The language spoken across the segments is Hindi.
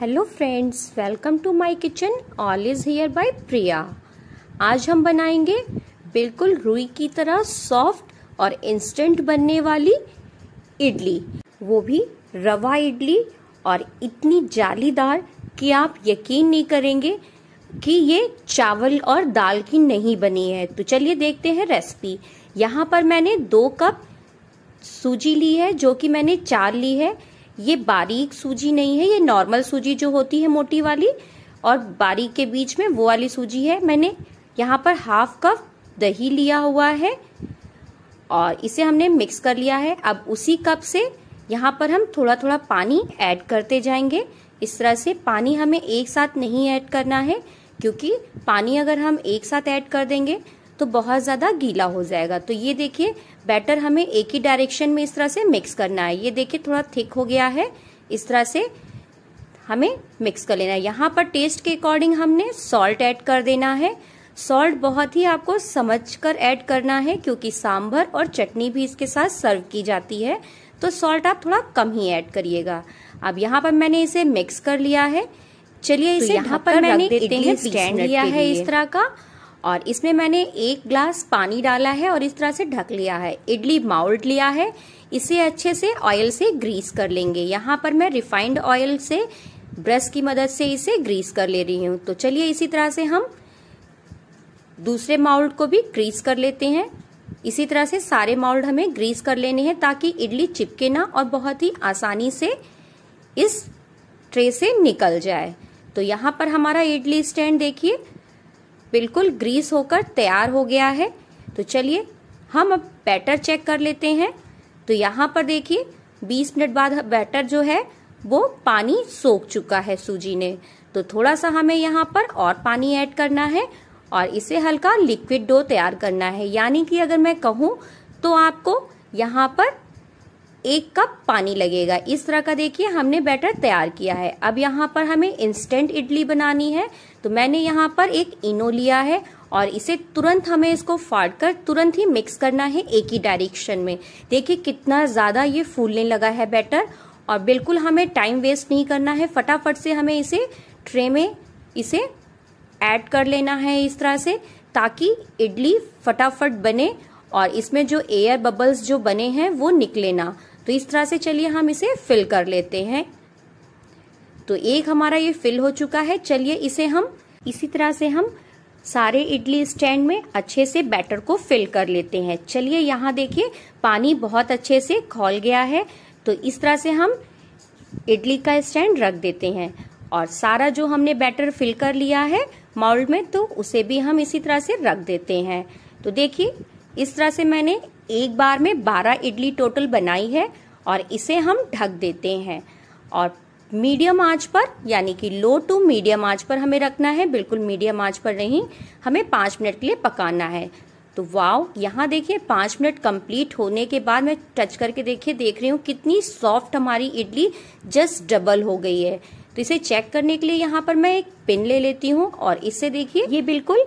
hello friends welcome to my kitchen all is here by Priya आज हम बनाएंगे बिल्कुल रुई की तरह सॉफ्ट और इंस्टेंट बनने वाली इडली वो भी रवा इडली और इतनी जालीदार कि आप यकीन नहीं करेंगे कि ये चावल और दाल की नहीं बनी है तो चलिए देखते हैं रेसिपी यहाँ पर मैंने दो कप सूजी ली है जो कि मैंने चार ली है ये बारीक सूजी नहीं है ये नॉर्मल सूजी जो होती है मोटी वाली और बारीक के बीच में वो वाली सूजी है मैंने यहाँ पर हाफ कप दही लिया हुआ है और इसे हमने मिक्स कर लिया है अब उसी कप से यहाँ पर हम थोड़ा थोड़ा पानी ऐड करते जाएंगे इस तरह से पानी हमें एक साथ नहीं ऐड करना है क्योंकि पानी अगर हम एक साथ ऐड कर देंगे तो बहुत ज़्यादा गीला हो जाएगा तो ये देखिए बैटर हमें एक ही डायरेक्शन में इस तरह से मिक्स करना है ये देखिए थोड़ा थिक हो गया है इस तरह से हमें मिक्स कर लेना है यहाँ पर टेस्ट के अकॉर्डिंग हमने सॉल्ट ऐड कर देना है सॉल्ट बहुत ही आपको समझ कर ऐड करना है क्योंकि सांभर और चटनी भी इसके साथ सर्व की जाती है तो सॉल्ट आप थोड़ा कम ही ऐड करिएगा अब यहाँ पर मैंने इसे मिक्स कर लिया है चलिए तो इसे तो यहाँ पर मैंने स्टैंड लिया है इस तरह का और इसमें मैंने एक ग्लास पानी डाला है और इस तरह से ढक लिया है इडली माउल्ट लिया है इसे अच्छे से ऑयल से ग्रीस कर लेंगे यहाँ पर मैं रिफाइंड ऑयल से ब्रश की मदद से इसे ग्रीस कर ले रही हूँ तो चलिए इसी तरह से हम दूसरे माउल्ड को भी ग्रीस कर लेते हैं इसी तरह से सारे माउल्ड हमें ग्रीस कर लेने हैं ताकि इडली चिपके ना और बहुत ही आसानी से इस ट्रे से निकल जाए तो यहाँ पर हमारा इडली स्टैंड देखिए बिल्कुल ग्रीस होकर तैयार हो गया है तो चलिए हम अब बैटर चेक कर लेते हैं तो यहाँ पर देखिए 20 मिनट बाद बैटर जो है वो पानी सोख चुका है सूजी ने तो थोड़ा सा हमें यहाँ पर और पानी ऐड करना है और इसे हल्का लिक्विड डो तैयार करना है यानी कि अगर मैं कहूँ तो आपको यहाँ पर एक कप पानी लगेगा इस तरह का देखिए हमने बैटर तैयार किया है अब यहाँ पर हमें इंस्टेंट इडली बनानी है तो मैंने यहाँ पर एक इनो लिया है और इसे तुरंत हमें इसको फाड़कर कर तुरंत ही मिक्स करना है एक ही डायरेक्शन में देखिए कितना ज़्यादा ये फूलने लगा है बैटर और बिल्कुल हमें टाइम वेस्ट नहीं करना है फटाफट से हमें इसे ट्रे में इसे ऐड कर लेना है इस तरह से ताकि इडली फटाफट बने और इसमें जो एयर बबल्स जो बने हैं वो निकले ना तो इस तरह से चलिए हम इसे फिल कर लेते हैं तो एक हमारा ये फिल हो चुका है चलिए इसे हम इसी तरह से हम सारे इडली स्टैंड में अच्छे से बैटर को फिल कर लेते हैं चलिए यहाँ देखिए पानी बहुत अच्छे से खोल गया है तो इस तरह से हम इडली का स्टैंड रख देते हैं और सारा जो हमने बैटर फिल कर लिया है माउल्ड में तो उसे भी हम इसी तरह से रख देते हैं तो देखिए इस तरह से मैंने एक बार में 12 इडली टोटल बनाई है और इसे हम ढक देते हैं और मीडियम आंच पर यानी कि लो टू मीडियम आंच पर हमें रखना है बिल्कुल मीडियम आंच पर नहीं हमें पाँच मिनट के लिए पकाना है तो वाव यहाँ देखिए पाँच मिनट कंप्लीट होने के बाद मैं टच करके देखिए देख रही हूँ कितनी सॉफ्ट हमारी इडली जस्ट डबल हो गई है तो इसे चेक करने के लिए यहाँ पर मैं एक पिन ले लेती हूँ और इससे देखिए ये बिल्कुल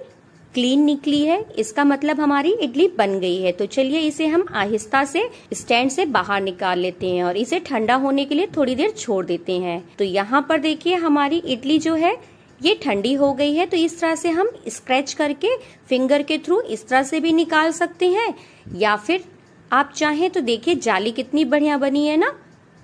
क्लीन निकली है इसका मतलब हमारी इडली बन गई है तो चलिए इसे हम आहिस्ता से स्टैंड से बाहर निकाल लेते हैं और इसे ठंडा होने के लिए थोड़ी देर छोड़ देते हैं तो यहाँ पर देखिए हमारी इडली जो है ये ठंडी हो गई है तो इस तरह से हम स्क्रैच करके फिंगर के थ्रू इस तरह से भी निकाल सकते हैं या फिर आप चाहें तो देखिए जाली कितनी बढ़िया बनी है ना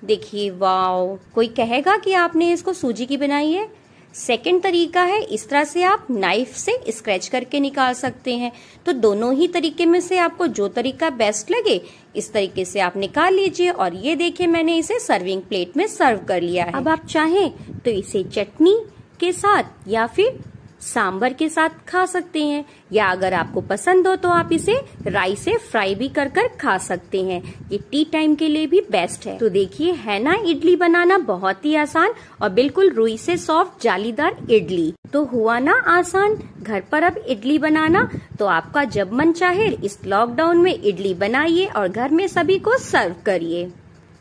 देखिए वाओ कोई कहेगा कि आपने इसको सूजी की बनाई है सेकेंड तरीका है इस तरह से आप नाइफ से स्क्रैच करके निकाल सकते हैं तो दोनों ही तरीके में से आपको जो तरीका बेस्ट लगे इस तरीके से आप निकाल लीजिए और ये देखिए मैंने इसे सर्विंग प्लेट में सर्व कर लिया है अब आप चाहें तो इसे चटनी के साथ या फिर सांबर के साथ खा सकते हैं या अगर आपको पसंद हो तो आप इसे राई से फ्राई भी कर कर खा सकते हैं ये टी टाइम के लिए भी बेस्ट है तो देखिए है ना इडली बनाना बहुत ही आसान और बिल्कुल रुई से सॉफ्ट जालीदार इडली तो हुआ ना आसान घर पर अब इडली बनाना तो आपका जब मन चाहे इस लॉकडाउन में इडली बनाइए और घर में सभी को सर्व करिए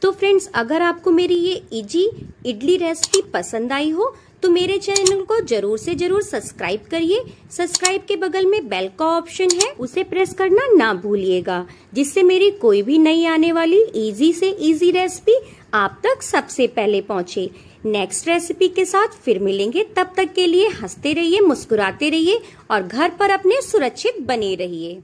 तो फ्रेंड्स अगर आपको मेरी ये इजी इडली रेसिपी पसंद आई हो तो मेरे चैनल को जरूर से जरूर सब्सक्राइब करिए सब्सक्राइब के बगल में बेल का ऑप्शन है उसे प्रेस करना ना भूलिएगा जिससे मेरी कोई भी नई आने वाली इजी से इजी रेसिपी आप तक सबसे पहले पहुंचे नेक्स्ट रेसिपी के साथ फिर मिलेंगे तब तक के लिए हंसते रहिए मुस्कुराते रहिए और घर पर अपने सुरक्षित बने रहिए